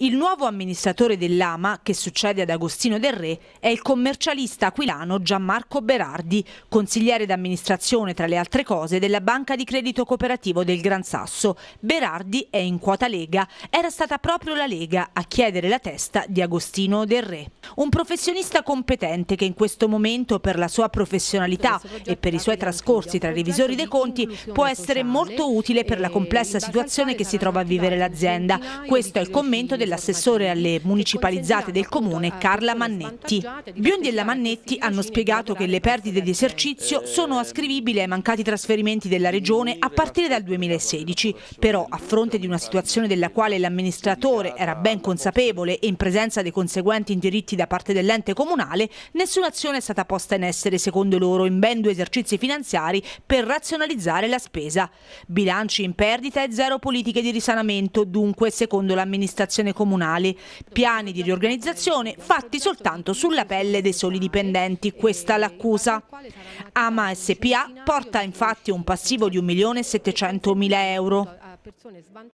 Il nuovo amministratore dell'AMA, che succede ad Agostino Del Re, è il commercialista aquilano Gianmarco Berardi, consigliere d'amministrazione tra le altre cose della Banca di Credito Cooperativo del Gran Sasso. Berardi è in quota Lega, era stata proprio la Lega a chiedere la testa di Agostino Del Re. Un professionista competente che in questo momento per la sua professionalità e per i suoi trascorsi tra i revisori dei conti può essere molto utile per la complessa situazione che si trova a vivere l'azienda. Questo è il commento dell'assessore alle municipalizzate del comune Carla Mannetti. Biondi e la Mannetti hanno spiegato che le perdite di esercizio sono ascrivibili ai mancati trasferimenti della regione a partire dal 2016, però a fronte di una situazione della quale l'amministratore era ben consapevole e in presenza dei conseguenti indiritti da parte dell'ente comunale, nessuna azione è stata posta in essere, secondo loro, in ben due esercizi finanziari per razionalizzare la spesa. Bilanci in perdita e zero politiche di risanamento, dunque, secondo l'amministrazione comunale. Piani di riorganizzazione fatti soltanto sulla pelle dei soli dipendenti, questa l'accusa. Ama SPA porta infatti un passivo di 1.700.000 euro.